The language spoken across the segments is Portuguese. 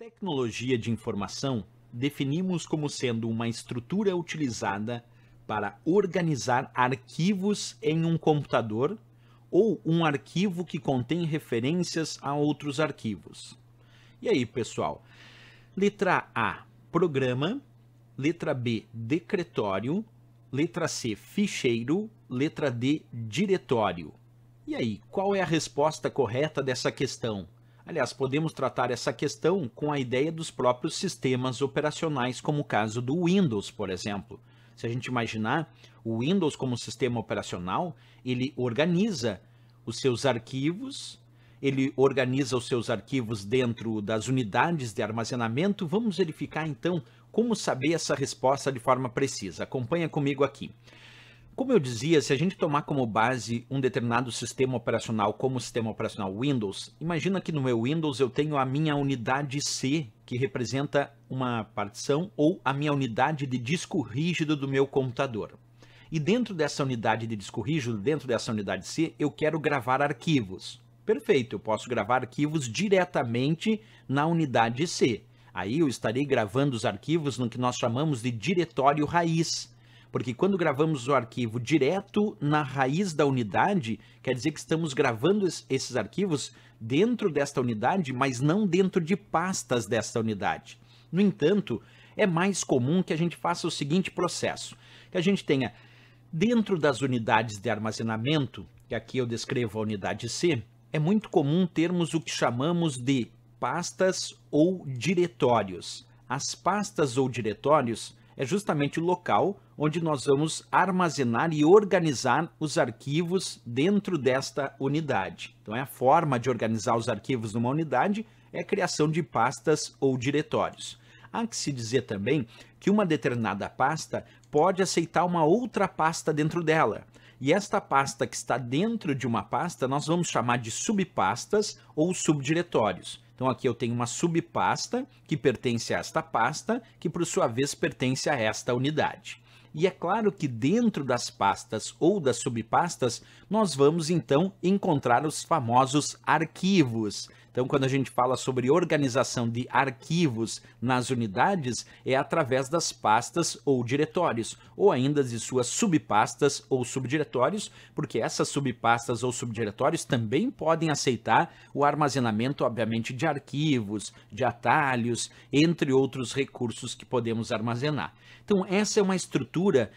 Tecnologia de informação definimos como sendo uma estrutura utilizada para organizar arquivos em um computador ou um arquivo que contém referências a outros arquivos. E aí, pessoal? Letra A, programa. Letra B, decretório. Letra C, ficheiro. Letra D, diretório. E aí, qual é a resposta correta dessa questão? Aliás, podemos tratar essa questão com a ideia dos próprios sistemas operacionais, como o caso do Windows, por exemplo. Se a gente imaginar, o Windows como sistema operacional, ele organiza os seus arquivos, ele organiza os seus arquivos dentro das unidades de armazenamento. Vamos verificar então como saber essa resposta de forma precisa. Acompanha comigo aqui. Como eu dizia, se a gente tomar como base um determinado sistema operacional como o sistema operacional Windows, imagina que no meu Windows eu tenho a minha unidade C, que representa uma partição, ou a minha unidade de disco rígido do meu computador. E dentro dessa unidade de disco rígido, dentro dessa unidade C, eu quero gravar arquivos. Perfeito, eu posso gravar arquivos diretamente na unidade C. Aí eu estarei gravando os arquivos no que nós chamamos de diretório raiz porque quando gravamos o arquivo direto na raiz da unidade, quer dizer que estamos gravando esses arquivos dentro desta unidade, mas não dentro de pastas desta unidade. No entanto, é mais comum que a gente faça o seguinte processo: que a gente tenha dentro das unidades de armazenamento, que aqui eu descrevo a unidade C, é muito comum termos o que chamamos de pastas ou diretórios. As pastas ou diretórios é justamente o local onde nós vamos armazenar e organizar os arquivos dentro desta unidade. Então, é a forma de organizar os arquivos numa unidade é a criação de pastas ou diretórios. Há que se dizer também que uma determinada pasta pode aceitar uma outra pasta dentro dela. E esta pasta que está dentro de uma pasta, nós vamos chamar de subpastas ou subdiretórios. Então aqui eu tenho uma subpasta que pertence a esta pasta, que por sua vez pertence a esta unidade. E é claro que dentro das pastas ou das subpastas, nós vamos então encontrar os famosos arquivos. Então, quando a gente fala sobre organização de arquivos nas unidades, é através das pastas ou diretórios, ou ainda de suas subpastas ou subdiretórios, porque essas subpastas ou subdiretórios também podem aceitar o armazenamento, obviamente, de arquivos, de atalhos, entre outros recursos que podemos armazenar. Então, essa é uma estrutura cultura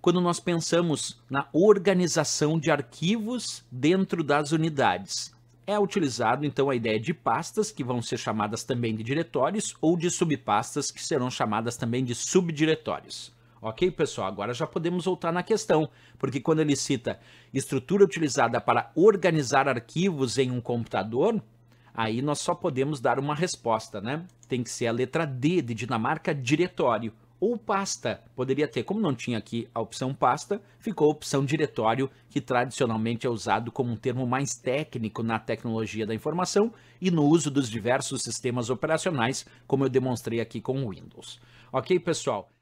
quando nós pensamos na organização de arquivos dentro das unidades. É utilizado então a ideia de pastas, que vão ser chamadas também de diretórios, ou de subpastas, que serão chamadas também de subdiretórios. Ok, pessoal, agora já podemos voltar na questão, porque quando ele cita estrutura utilizada para organizar arquivos em um computador, aí nós só podemos dar uma resposta, né? Tem que ser a letra D de Dinamarca, diretório, ou pasta. Poderia ter, como não tinha aqui a opção pasta, ficou a opção diretório, que tradicionalmente é usado como um termo mais técnico na tecnologia da informação e no uso dos diversos sistemas operacionais, como eu demonstrei aqui com o Windows. Ok, pessoal?